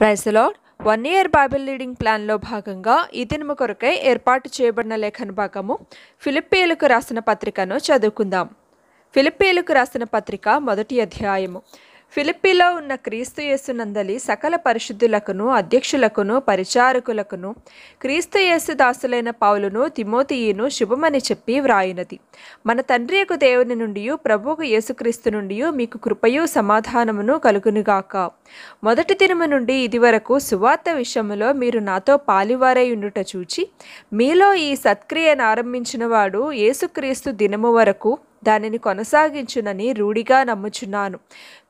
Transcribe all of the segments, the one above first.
ప్రైస్లాడ్ one year Bible reading ప్లాన్లో భాగంగా ఈ దినము కొరకై ఏర్పాటు చేయబడిన లేఖన భాగము ఫిలిప్పీలకు రాసిన పత్రికను చదువుకుందాం ఫిలిప్పీలకు రాసిన పత్రిక మొదటి అధ్యాయము ఫిలిప్పీలో ఉన్న క్రీస్తు యేసు నందలి సకల పరిశుద్ధులకును అధ్యక్షులకును పరిచారకులకును క్రీస్తు యేసు దాసులైన పావులను తిమోతియును శుభమని చెప్పి వ్రాయినది మన యొక్క దేవుని నుండి ప్రభువుకు యేసుక్రీస్తు నుండి మీకు కృపయు సమాధానమును కలుగునుగాక మొదటి దినము నుండి ఇదివరకు సువార్త విషయంలో మీరు నాతో పాలివారై ఉండుట చూచి మీలో ఈ సత్క్రియను ఆరంభించిన వాడు యేసుక్రీస్తు దినము వరకు దానిని కొనసాగించునని రూఢిగా నమ్ముచున్నాను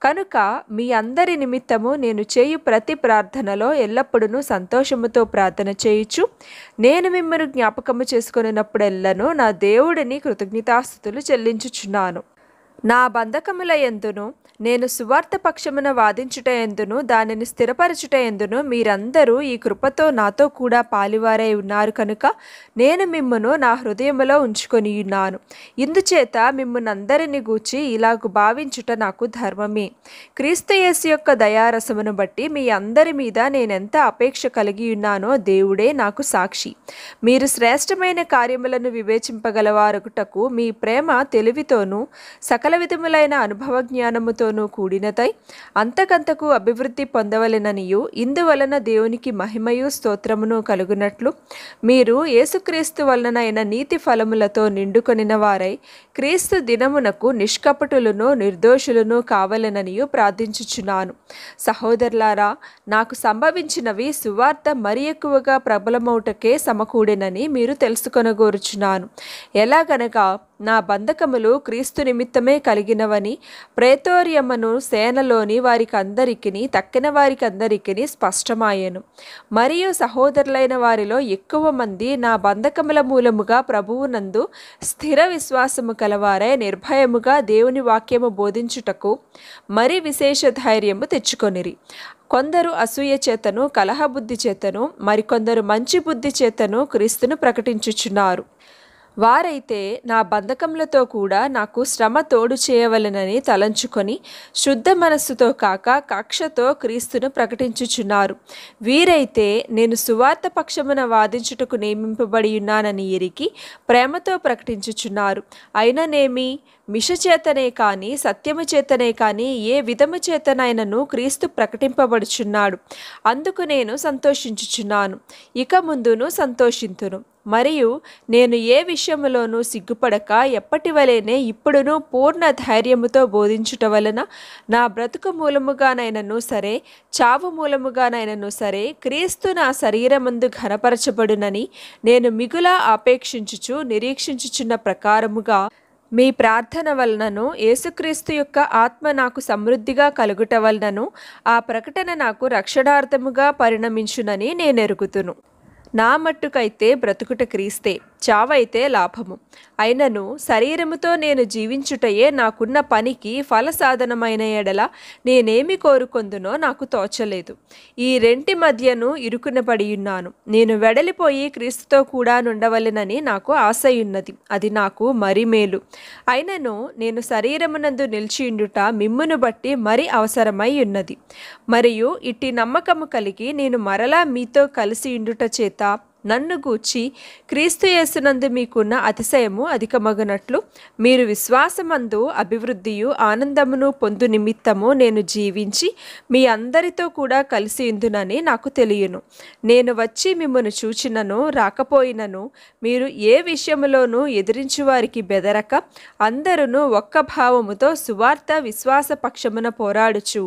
కనుక మీ అందరి నిమిత్తము నేను చేయు ప్రతి ప్రార్థనలో ఎల్లప్పుడూ సంతోషముతో ప్రార్థన చేయొచ్చు నేను మిమ్మల్ని జ్ఞాపకము ఎల్లను నా దేవుడిని కృతజ్ఞతాస్థుతులు చెల్లించుచున్నాను నా బంధకముల ఎందును నేను సువార్త పక్షమున వాదించుట ఎందును దానిని స్థిరపరచుట ఎందును మీరందరూ ఈ కృపతో నాతో కూడా పాలివారై ఉన్నారు కనుక నేను మిమ్మను నా హృదయములో ఉంచుకొని ఉన్నాను ఇందుచేత మిమ్మల్నందరిని గూర్చి ఇలాగు భావించుట నాకు ధర్మమే క్రీస్తయేసు యొక్క దయారసమును బట్టి మీ అందరి మీద నేనెంత అపేక్ష కలిగి ఉన్నానో దేవుడే నాకు సాక్షి మీరు శ్రేష్టమైన కార్యములను వివేచింపగలవారుటకు మీ ప్రేమ తెలివితోనూ సకల సకల విధములైన అనుభవ జ్ఞానముతోనూ కూడినతై అంతకంతకు అభివృద్ధి పొందవలెననియు ఇందువలన దేవునికి మహిమయు స్తోత్రమును కలుగునట్లు మీరు యేసుక్రీస్తు వలనైన నీతి ఫలములతో నిండుకొనిన వారై క్రీస్తు దినమునకు నిష్కపటులను నిర్దోషులను కావలెననియు ప్రార్థించుచున్నాను సహోదరులారా నాకు సంభవించినవి సువార్త మరి ఎక్కువగా ప్రబలమౌటకే సమకూడెనని మీరు తెలుసుకొనగోరుచున్నాను ఎలాగనగా నా బంధకములు క్రీస్తు నిమిత్తమే కలిగినవని ప్రేతోర్యమ్మను సేనలోని వారికి అందరికిని తక్కిన వారికి అందరికి స్పష్టమాయను మరియు సహోదరులైన వారిలో ఎక్కువ మంది నా బంధకముల మూలముగా ప్రభువునందు స్థిర విశ్వాసము కలవారే నిర్భయముగా దేవుని వాక్యము బోధించుటకు మరి విశేష ధైర్యము తెచ్చుకొనిరి కొందరు అసూయ చేతను కలహబుద్ధి చేతను మరికొందరు మంచి బుద్ధి చేతను క్రీస్తును ప్రకటించుచున్నారు వారైతే నా బంధకములతో కూడా నాకు శ్రమ తోడు చేయవలనని తలంచుకొని శుద్ధ మనస్సుతో కాక కక్షతో క్రీస్తును ప్రకటించుచున్నారు వీరైతే నేను సువార్త పక్షమున వాదించుటకు నియమింపబడి ఉన్నానని ఎరికి ప్రేమతో ప్రకటించుచున్నారు అయిననేమి మిషచేతనే కానీ సత్యము చేతనే కానీ ఏ విధము చేతనైనను క్రీస్తు ప్రకటింపబడుచున్నాడు అందుకు నేను సంతోషించుచున్నాను ఇక ముందును సంతోషింతును మరియు నేను ఏ విషయంలోనూ సిగ్గుపడక ఎప్పటి వలెనే ఇప్పుడునూ పూర్ణ ధైర్యముతో బోధించుట వలన నా బ్రతుకు మూలముగానైనను సరే చావు మూలముగానైనను సరే క్రీస్తు నా శరీరమందు ఘనపరచబడునని నేను మిగులా ఆపేక్షించుచు నిరీక్షించుచున్న ప్రకారముగా మీ ప్రార్థన వలనను యేసుక్రీస్తు యొక్క ఆత్మ నాకు సమృద్ధిగా కలుగుట వలనను ఆ ప్రకటన నాకు రక్షణార్థముగా పరిణమించునని నేను ఎరుగుతును నా మట్టుకైతే బ్రతుకుట క్రీస్తే చావైతే లాభము అయినను శరీరముతో నేను జీవించుటయే నాకున్న పనికి ఫలసాధనమైన ఎడల నేనేమి కోరుకొందునో నాకు తోచలేదు ఈ రెంటి మధ్యను ఇరుకునబడి ఉన్నాను నేను వెడలిపోయి క్రీస్తుతో కూడా నుండవలెనని నాకు ఆశయున్నది అది నాకు మరి మేలు అయినను నేను శరీరమునందు నిలిచియుండుట మిమ్మును బట్టి మరి అవసరమై ఉన్నది మరియు ఇట్టి నమ్మకము కలిగి నేను మరలా మీతో కలిసి ఇండుట చేత నన్ను గూర్చి క్రీస్తు యేసునందు మీకున్న అతిశయము అధికమగునట్లు మీరు విశ్వాసమందు అభివృద్ధియు ఆనందమును పొందు నిమిత్తము నేను జీవించి మీ అందరితో కూడా కలిసి ఇందునని నాకు తెలియను నేను వచ్చి మిమ్మను చూచినను రాకపోయినను మీరు ఏ విషయములోనూ ఎదిరించి వారికి బెదరక అందరూ ఒక్క భావముతో సువార్త విశ్వాస పక్షమున పోరాడుచు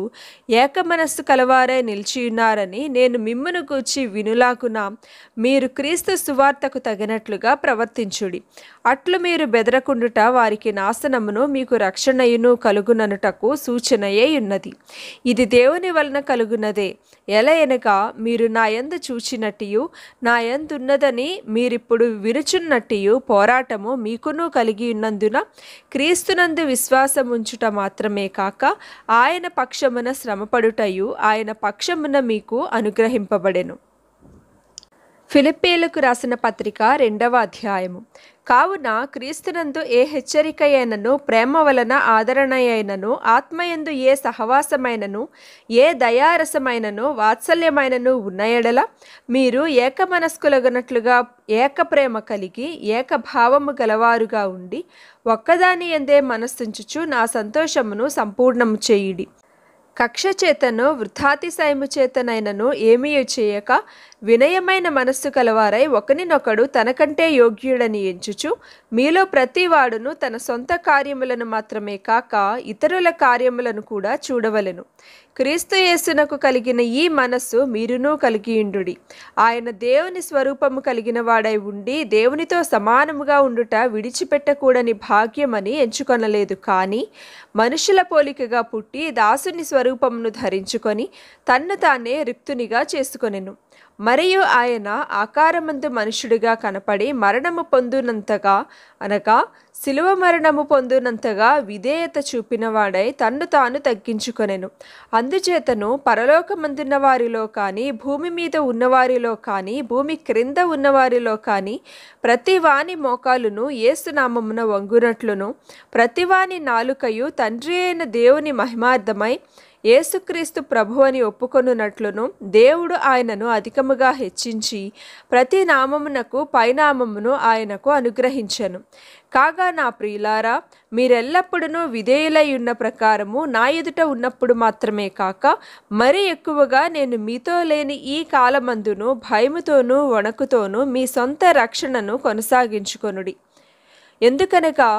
ఏకమనస్సు కలవారై నిలిచియున్నారని నేను మిమ్మను గూర్చి వినులాగున మీరు మీరు క్రీస్తు సువార్తకు తగినట్లుగా ప్రవర్తించుడి అట్లు మీరు బెదరకుండుట వారికి నాశనమును మీకు రక్షణయును కలుగుననుటకు సూచనయే ఉన్నది ఇది దేవుని వలన కలుగునదే ఎలా ఎనగా మీరు నా చూచినట్టు నాయందున్నదని నా మీరిప్పుడు విరుచున్నట్టు పోరాటము మీకును కలిగి ఉన్నందున క్రీస్తునందు విశ్వాసముంచుట మాత్రమే కాక ఆయన పక్షమున శ్రమపడుటయు ఆయన పక్షమున మీకు అనుగ్రహింపబడెను ఫిలిప్పీలకు రాసిన పత్రిక రెండవ అధ్యాయము కావున క్రీస్తునందు ఏ హెచ్చరిక అయినను ప్రేమ వలన ఆదరణ అయినను ఆత్మయందు ఏ సహవాసమైనను ఏ దయారసమైనను వాత్సల్యమైనను ఉన్నయడల మీరు ఏకమనస్కులగనట్లుగా ప్రేమ కలిగి ఏక భావము గలవారుగా ఉండి ఒక్కదాని ఎందే మనస్సుంచుచు నా సంతోషమును సంపూర్ణము చేయుడి కక్ష వృద్ధాతిశయము చేతనైనను ఏమీ చేయక వినయమైన మనస్సు కలవారై ఒకనినొకడు తనకంటే యోగ్యుడని ఎంచుచు మీలో ప్రతివాడును తన సొంత కార్యములను మాత్రమే కాక ఇతరుల కార్యములను కూడా చూడవలెను క్రీస్తు యేసునకు కలిగిన ఈ మనస్సు మీరునూ కలిగియుండుడి ఆయన దేవుని స్వరూపము కలిగిన వాడై ఉండి దేవునితో సమానముగా ఉండుట విడిచిపెట్టకూడని భాగ్యమని ఎంచుకొనలేదు కానీ మనుషుల పోలికగా పుట్టి దాసుని స్వరూపమును ధరించుకొని తన్ను తానే రిక్తునిగా చేసుకొనెను మరియు ఆయన ఆకారమందు మనుషుడిగా కనపడి మరణము పొందునంతగా అనగా శిలువ మరణము పొందునంతగా విధేయత చూపినవాడై తన్ను తాను తగ్గించుకొనెను అందుచేతను పరలోకమందున్న వారిలో కానీ భూమి మీద ఉన్నవారిలో కానీ భూమి క్రింద ఉన్నవారిలో కానీ ప్రతివాని మోకాలును ఏసునామమున వంగునట్లును ప్రతివాని నాలుకయు తండ్రి అయిన దేవుని మహిమార్థమై యేసుక్రీస్తు ప్రభు అని ఒప్పుకొనున్నట్లును దేవుడు ఆయనను అధికముగా హెచ్చించి ప్రతి నామమునకు పైనామమును ఆయనకు అనుగ్రహించను కాగా నా ప్రియులారా మీరెల్లప్పుడూ విధేయులై ఉన్న ప్రకారము నా ఎదుట ఉన్నప్పుడు మాత్రమే కాక మరీ ఎక్కువగా నేను మీతో లేని ఈ కాలమందును భయముతోనూ వణకుతోనూ మీ సొంత రక్షణను కొనసాగించుకొనుడి ఎందుకనగా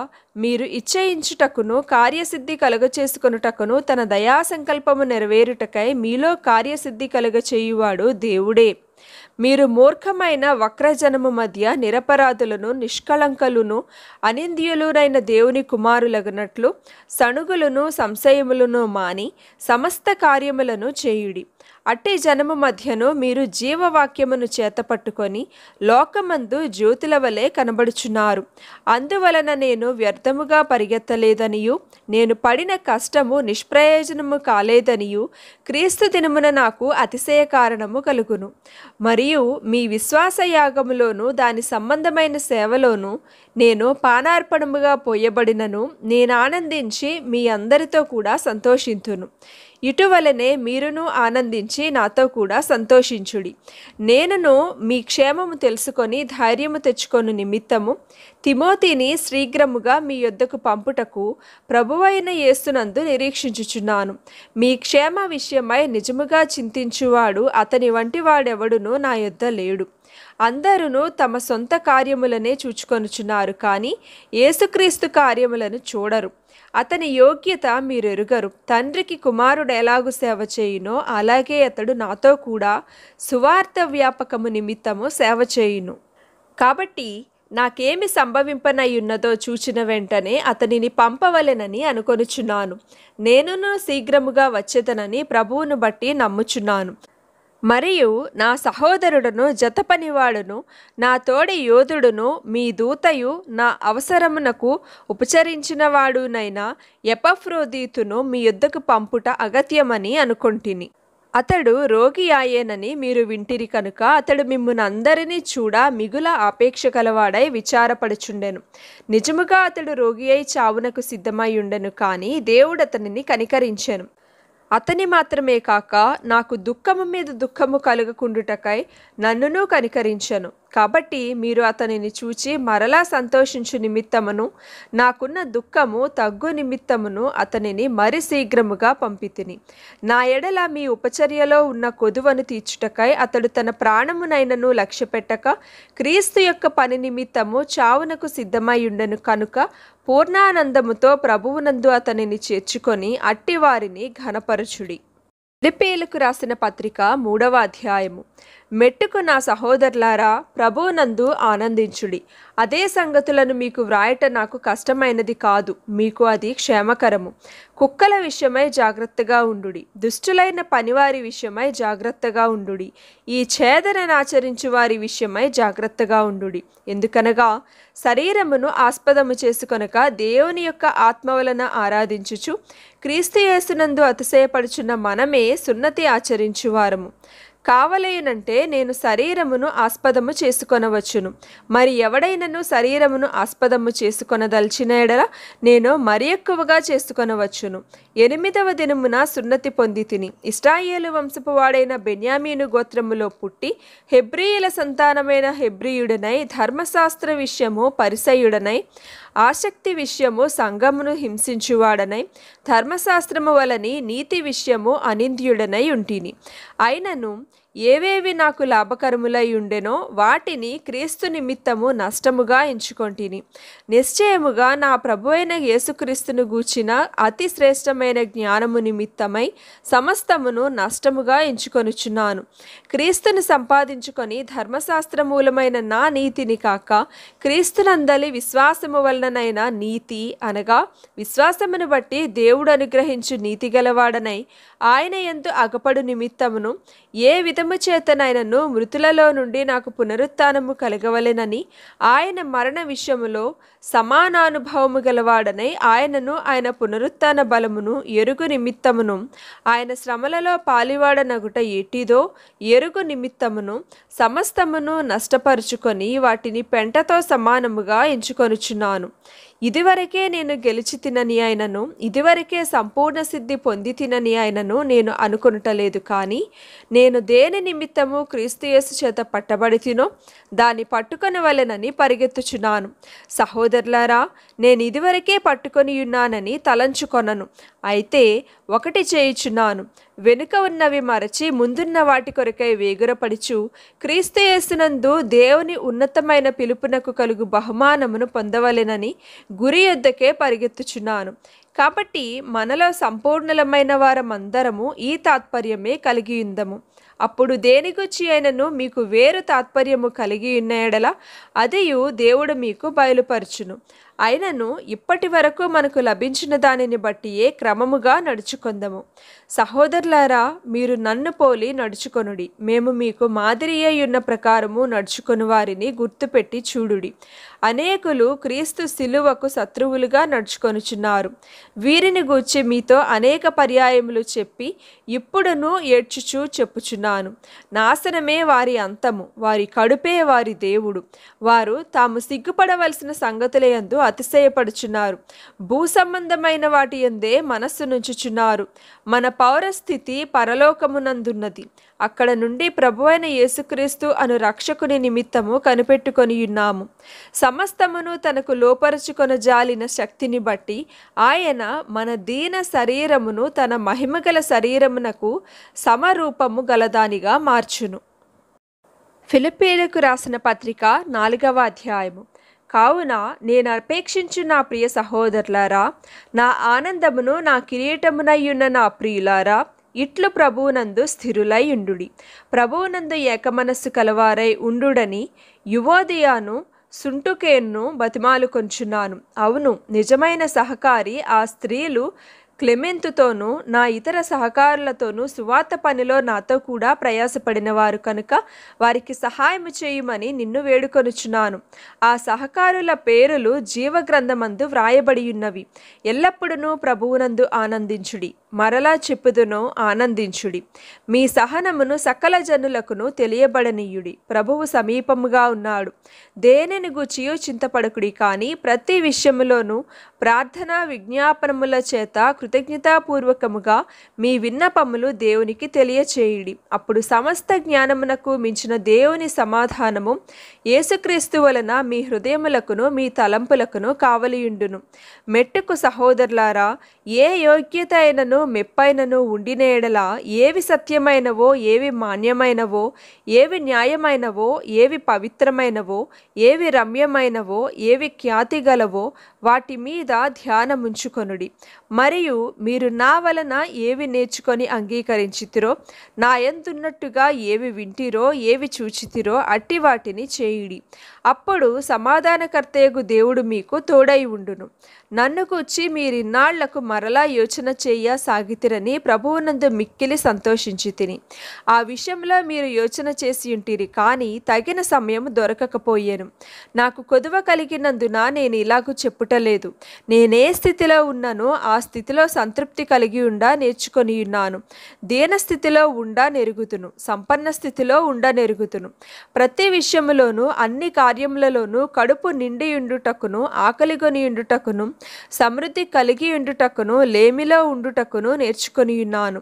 మీరు ఇచ్చయించుటకును కార్యసిద్ధి కలుగచేసుకొనుటకును తన దయా సంకల్పము నెరవేరుటకై మీలో కార్యసిద్ధి కలుగచేయువాడు దేవుడే మీరు మూర్ఖమైన వక్రజనము మధ్య నిరపరాధులను నిష్కళంకలును అనింద్యులునైన దేవుని కుమారులగినట్లు సణుగులను సంశయములను మాని సమస్త కార్యములను చేయుడి అట్టి జనము మధ్యను మీరు జీవవాక్యమును చేతపట్టుకొని లోకమందు జ్యోతుల వలె కనబడుచున్నారు అందువలన నేను వ్యర్థముగా పరిగెత్తలేదనియు నేను పడిన కష్టము నిష్ప్రయోజనము కాలేదనియు క్రీస్తు దినమున నాకు అతిశయ కారణము కలుగును మరియు మీ విశ్వాసయాగములోను దాని సంబంధమైన సేవలోను నేను పానార్పణముగా పోయబడినను నేను ఆనందించి మీ అందరితో కూడా సంతోషింతును ఇటువలనే మీరును ఆనందించి నాతో కూడా సంతోషించుడి నేనును మీ క్షేమము తెలుసుకొని ధైర్యము తెచ్చుకొని నిమిత్తము తిమోతిని శీఘ్రముగా మీ యొద్దకు పంపుటకు ప్రభువైన యేసునందు నిరీక్షించుచున్నాను మీ క్షేమ విషయమై నిజముగా చింతించువాడు అతని వంటి వాడెవడునూ నా యొద్ద లేడు అందరూ తమ సొంత కార్యములనే చూచుకొనుచున్నారు కానీ యేసుక్రీస్తు కార్యములను చూడరు అతని యోగ్యత మీరెరుగరు తండ్రికి కుమారుడు ఎలాగు సేవ చేయునో అలాగే అతడు నాతో కూడా సువార్త వ్యాపకము నిమిత్తము సేవ చేయును కాబట్టి నాకేమి సంభవింపనయ్యున్నదో చూచిన వెంటనే అతనిని పంపవలెనని అనుకొనుచున్నాను నేనును శీఘ్రముగా వచ్చేతనని ప్రభువును బట్టి నమ్ముచున్నాను మరియు నా సహోదరుడును జతపనివాడును నా తోడి యోధుడును మీ దూతయు నా అవసరమునకు ఉపచరించినవాడునైనా ఎపఫ్రోదీతును మీ యుద్ధకు పంపుట అగత్యమని అనుకొంటిని అతడు రోగి ఆయేనని మీరు వింటిరి కనుక అతడు మిమ్మల్ని అందరినీ చూడ మిగుల ఆపేక్ష కలవాడై విచారపడుచుండెను నిజముగా అతడు రోగి అయి చావునకు సిద్ధమై ఉండెను కానీ దేవుడు అతనిని కనికరించెను అతని మాత్రమే కాక నాకు దుఃఖము మీద దుఃఖము కలుగకుండుటకై నన్నును కనికరించను కాబట్టి మీరు అతనిని చూచి మరలా సంతోషించు నిమిత్తమును నాకున్న దుఃఖము తగ్గు నిమిత్తమును అతనిని మరి శీఘ్రముగా పంపితిని నా ఎడల మీ ఉపచర్యలో ఉన్న కొదువను తీర్చుటకై అతడు తన ప్రాణమునైనను లక్ష్యపెట్టక క్రీస్తు యొక్క పని నిమిత్తము చావునకు సిద్ధమైయుండెను కనుక పూర్ణానందముతో ప్రభువునందు అతనిని చేర్చుకొని అట్టివారిని ఘనపరచుడి ఫిలిపేలకు రాసిన పత్రిక మూడవ అధ్యాయము మెట్టుకు నా సహోదరులారా ప్రభువునందు ఆనందించుడి అదే సంగతులను మీకు వ్రాయట నాకు కష్టమైనది కాదు మీకు అది క్షేమకరము కుక్కల విషయమై జాగ్రత్తగా ఉండు దుష్టులైన పనివారి విషయమై జాగ్రత్తగా ఉండు ఈ ఆచరించు వారి విషయమై జాగ్రత్తగా ఉండు ఎందుకనగా శరీరమును ఆస్పదము చేసుకొనక దేవుని యొక్క ఆత్మ వలన ఆరాధించుచు క్రీస్తు యేసునందు అతిశయపడుచున్న మనమే సున్నతి ఆచరించువారము కావలేనంటే నేను శరీరమును ఆస్పదము చేసుకొనవచ్చును మరి ఎవడైనను శరీరమును ఆస్పదము చేసుకొనదలిచిన ఎడల నేను మరి ఎక్కువగా చేసుకొనవచ్చును ఎనిమిదవ దినమున సున్నతి పొంది తిని ఇస్రాయేలు వంశపువాడైన బెన్యామీను గోత్రములో పుట్టి హెబ్రియుల సంతానమైన హెబ్రియుడనై ధర్మశాస్త్ర విషయము పరిసయుడనై ఆసక్తి విషయము సంగమును హింసించువాడనై ధర్మశాస్త్రము వలని నీతి విషయము అనింద్యుడనై ఉంటిని అయినను ఏవేవి నాకు లాభకరములై ఉండెనో వాటిని క్రీస్తు నిమిత్తము నష్టముగా ఎంచుకొంటిని నిశ్చయముగా నా ప్రభు అయిన యేసుక్రీస్తును గూర్చిన అతి శ్రేష్టమైన జ్ఞానము నిమిత్తమై సమస్తమును నష్టముగా ఎంచుకొనుచున్నాను క్రీస్తును సంపాదించుకొని ధర్మశాస్త్ర మూలమైన నా నీతిని కాక క్రీస్తునందలి విశ్వాసము వలననైన నీతి అనగా విశ్వాసమును బట్టి దేవుడు అనుగ్రహించు నీతి గలవాడనై ఆయన ఎందు అగపడు నిమిత్తమును ఏ విధము నామము చేతనైనను మృతులలో నుండి నాకు పునరుత్నము కలగవలెనని ఆయన మరణ విషయములో సమానానుభవము గలవాడనై ఆయనను ఆయన పునరుత్న బలమును ఎరుగు నిమిత్తమును ఆయన శ్రమలలో పాలివాడనగుట ఎటిదో ఎరుగు నిమిత్తమును సమస్తమును నష్టపరుచుకొని వాటిని పెంటతో సమానముగా ఎంచుకొనుచున్నాను ఇదివరకే నేను గెలిచి తినని ఆయనను ఇదివరకే సంపూర్ణ సిద్ధి పొంది తినని ఆయనను నేను అనుకునటలేదు కానీ నేను దేని నిమిత్తము క్రీస్తుయేసు చేత పట్టబడి తినో దాన్ని పట్టుకొని వలెనని పరిగెత్తుచున్నాను సహోదరులారా నేను ఇదివరకే పట్టుకొని ఉన్నానని తలంచుకొనను అయితే ఒకటి చేయుచున్నాను వెనుక ఉన్నవి మరచి ముందున్న వాటి కొరకై వేగురపడుచు క్రీస్తయేసునందు దేవుని ఉన్నతమైన పిలుపునకు కలుగు బహుమానమును పొందవలెనని గురి యొద్దకే పరిగెత్తుచున్నాను కాబట్టి మనలో సంపూర్ణలమైన వారమందరము ఈ తాత్పర్యమే కలిగి ఉందము అప్పుడు దేనికొచ్చి అయినను మీకు వేరు తాత్పర్యము కలిగి ఉన్నయడల అదియు దేవుడు మీకు బయలుపరచును అయినను ఇప్పటి వరకు మనకు లభించిన దానిని బట్టియే క్రమముగా నడుచుకుందము సహోదరులారా మీరు నన్ను పోలి నడుచుకొనుడి మేము మీకు మాదిరి అయ్యున్న ప్రకారము నడుచుకొని వారిని గుర్తుపెట్టి చూడుడి అనేకులు క్రీస్తు శిలువకు శత్రువులుగా నడుచుకొనుచున్నారు వీరిని గూర్చి మీతో అనేక పర్యాయములు చెప్పి ఇప్పుడును ఏడ్చుచూ చెప్పుచున్నాను నాశనమే వారి అంతము వారి కడుపే వారి దేవుడు వారు తాము సిగ్గుపడవలసిన సంగతులయందు అతిశయపడుచున్నారు భూ సంబంధమైన వాటి ఎందే మనస్సు నుంచుచున్నారు మన పౌరస్థితి పరలోకమునందున్నది అక్కడ నుండి ప్రభువైన యేసుక్రీస్తు అను రక్షకుని నిమిత్తము కనిపెట్టుకొని ఉన్నాము సమస్తమును తనకు లోపరుచుకొన జాలిన శక్తిని బట్టి ఆయన మన దీన శరీరమును తన మహిమగల శరీరమునకు సమరూపము గలదానిగా మార్చును ఫిలిపీలకు రాసిన పత్రిక నాలుగవ అధ్యాయము కావున నేను అపేక్షించు నా ప్రియ సహోదరులారా నా ఆనందమును నా కిరీటమునయ్యున్న నా ప్రియులారా ఇట్లు ప్రభువునందు స్థిరులై ఉండు ప్రభువునందు ఏకమనస్సు కలవారై ఉండుడని యువోదయాను సుంటుకేన్ను బతిమాలుకొంచున్నాను అవును నిజమైన సహకారి ఆ స్త్రీలు క్లెమెంతుతోనూ నా ఇతర సహకారులతోనూ సువార్త పనిలో నాతో కూడా ప్రయాసపడిన వారు కనుక వారికి సహాయం చేయమని నిన్ను వేడుకొనుచున్నాను ఆ సహకారుల పేరులు జీవగ్రంథమందు ఉన్నవి ఎల్లప్పుడూ ప్రభువునందు ఆనందించుడి మరలా చెప్పుదును ఆనందించుడి మీ సహనమును సకల జనులకును తెలియబడనీయుడి ప్రభువు సమీపముగా ఉన్నాడు దేనిని గుచియో చింతపడకుడి కానీ ప్రతి విషయములోనూ ప్రార్థన విజ్ఞాపనముల చేత కృతజ్ఞతాపూర్వకముగా మీ విన్నపములు దేవునికి తెలియచేయుడి అప్పుడు సమస్త జ్ఞానమునకు మించిన దేవుని సమాధానము యేసుక్రీస్తు వలన మీ హృదయములకును మీ తలంపులకును కావలియుండును మెట్టుకు సహోదరులారా ఏ యోగ్యత అయినను మెప్పైనను ఉండినేడలా ఏవి సత్యమైనవో ఏవి మాన్యమైనవో ఏవి న్యాయమైనవో ఏవి పవిత్రమైనవో ఏవి రమ్యమైనవో ఏవి ఖ్యాతి గలవో వాటి మీద ధ్యానముంచుకొనుడి మరియు మీరు నా వలన ఏవి నేర్చుకొని అంగీకరించితిరో నా ఎందున్నట్టుగా ఏవి వింటిరో ఏవి చూచితిరో అట్టి వాటిని చేయుడి అప్పుడు సమాధానకర్తయగు దేవుడు మీకు తోడై ఉండును నన్ను కూర్చి మీరిన్నాళ్లకు మరలా యోచన చేయ సాగితిరని ప్రభువునందు మిక్కిలి సంతోషించి తిని ఆ విషయంలో మీరు యోచన చేసి ఉంటిరి కానీ తగిన సమయం దొరకకపోయాను నాకు కొదువ కలిగినందున నేను ఇలాగూ చెప్పుటలేదు నేనే స్థితిలో ఉన్నానో ఆ స్థితిలో సంతృప్తి కలిగి ఉండా నేర్చుకొని ఉన్నాను దీన స్థితిలో ఉండా నెరుగుతును సంపన్న స్థితిలో ఉండా నెరుగుతును ప్రతి విషయంలోనూ అన్ని కార్యములలోనూ కడుపు నిండి ఉండుటకును సమృద్ధి కలిగి ఉండుటకును లేమిలో ఉండుటకును నేర్చుకొని ఉన్నాను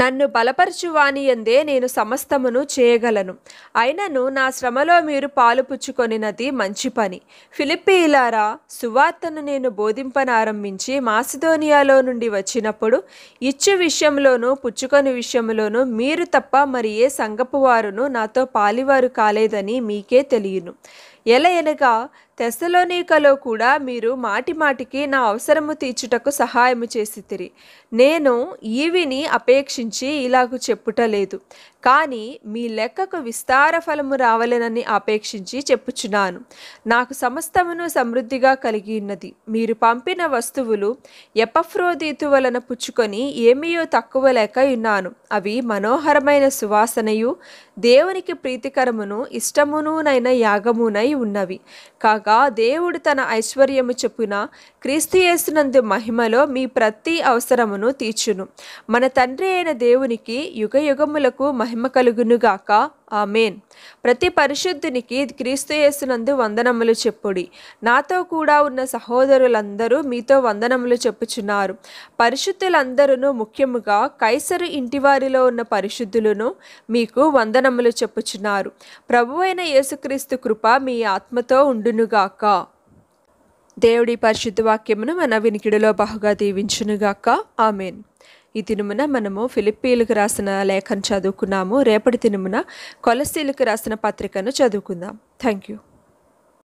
నన్ను బలపరచువాని ఎందే నేను సమస్తమును చేయగలను అయినను నా శ్రమలో మీరు పాలు పుచ్చుకొనినది మంచి పని ఫిలిప్పీలారా సువార్తను నేను బోధింపనారంభించి మాసిదోనియాలో నుండి వచ్చినప్పుడు ఇచ్చు విషయంలోనూ పుచ్చుకొని విషయంలోనూ మీరు తప్ప మరి ఏ సంగపు వారును నాతో పాలివారు కాలేదని మీకే తెలియను ఎలా ఎనగా తెసలోనికలో కూడా మీరు మాటిమాటికి నా అవసరము తీర్చుటకు సహాయము చేసి నేను ఈవిని అపేక్షించి ఇలాగ చెప్పుటలేదు కానీ మీ లెక్కకు విస్తార ఫలము రావలేనని ఆపేక్షించి చెప్పుచున్నాను నాకు సమస్తమును సమృద్ధిగా కలిగి ఉన్నది మీరు పంపిన వస్తువులు ఎపఫ్రోదీతు వలన పుచ్చుకొని ఏమీయో తక్కువ లేక ఉన్నాను అవి మనోహరమైన సువాసనయు దేవునికి ప్రీతికరమును ఇష్టమునునైన యాగమునై ఉన్నవి కాగా దేవుడు తన ఐశ్వర్యము చెప్పున క్రీస్తుయేసునందు మహిమలో మీ ప్రతి అవసరమును తీర్చును మన తండ్రి అయిన దేవునికి యుగ యుగములకు మహిమ మహిమ కలుగునుగాక ఆమెన్ ప్రతి పరిశుద్ధునికి యేసునందు వందనములు చెప్పుడి నాతో కూడా ఉన్న సహోదరులందరూ మీతో వందనములు చెప్పుచున్నారు పరిశుద్ధులందరూ ముఖ్యముగా కైసరు ఇంటివారిలో ఉన్న పరిశుద్ధులను మీకు వందనములు చెప్పుచున్నారు ప్రభువైన యేసుక్రీస్తు కృప మీ ఆత్మతో ఉండునుగాక దేవుడి పరిశుద్ధ వాక్యమును మన వినికిడిలో బహుగా దీవించునుగాక ఆమెన్ ఈ తినుమున మనము ఫిలిప్పీలకు రాసిన లేఖను చదువుకున్నాము రేపటి తినుమున కొలసీలకు రాసిన పత్రికను చదువుకుందాం థ్యాంక్ యూ